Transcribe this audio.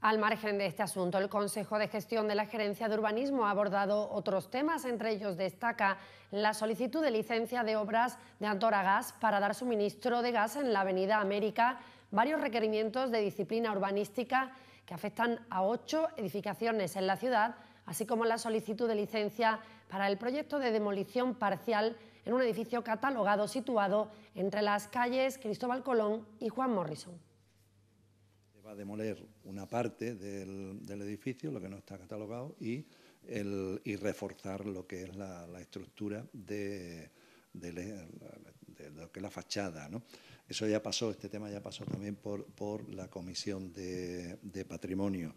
Al margen de este asunto, el Consejo de Gestión de la Gerencia de Urbanismo ha abordado otros temas, entre ellos destaca la solicitud de licencia de obras de Antora Gas para dar suministro de gas en la Avenida América, varios requerimientos de disciplina urbanística que afectan a ocho edificaciones en la ciudad, así como la solicitud de licencia para el proyecto de demolición parcial en un edificio catalogado situado entre las calles Cristóbal Colón y Juan Morrison va a demoler una parte del, edificio, lo que no está catalogado, y, y reforzar lo que es la, estructura de, lo que es la fachada. Eso ya pasó, este tema ya pasó también por, la Comisión de Patrimonio.